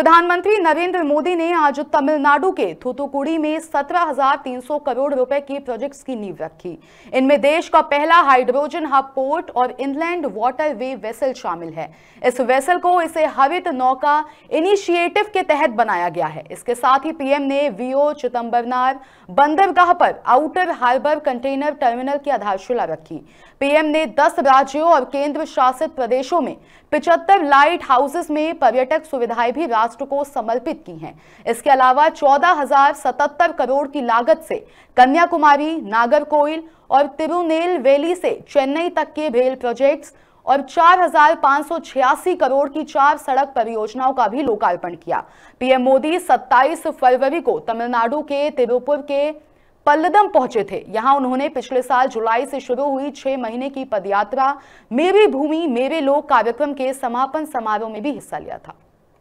प्रधानमंत्री नरेंद्र मोदी ने आज तमिलनाडु के थूतुकुड़ी में 17,300 करोड़ रुपए की प्रोजेक्ट्स की नींव रखी इनमें देश का पहला हाइड्रोजन हब पोर्ट और इनलैंड वाटर वे वेसल शामिल है इस वेसल को इसे हरित नौका इनिशिएटिव के तहत बनाया गया है इसके साथ ही पीएम ने वीओ चिदम्बरनार बंदरगाह पर आउटर हार्बर कंटेनर टर्मिनल की आधारशिला रखी पीएम ने दस राज्यों और केंद्र शासित प्रदेशों में पिछहत्तर लाइट हाउसेस में पर्यटक सुविधाएं भी राष्ट्र को समर्पित की हैं इसके अलावा चौदह करोड़ की लागत से कन्याकुमारी नागरकोइल और तिरुनेल वैली से चेन्नई तक के रेल प्रोजेक्ट्स और 4,586 करोड़ की चार सड़क परियोजनाओं का भी लोकार्पण किया पीएम मोदी 27 फरवरी को तमिलनाडु के तिरुपुर के पल्लदम पहुंचे थे यहां उन्होंने पिछले साल जुलाई से शुरू हुई छह महीने की पदयात्रा मेरी भूमि मेरे लोग कार्यक्रम के समापन समारोह में भी हिस्सा लिया था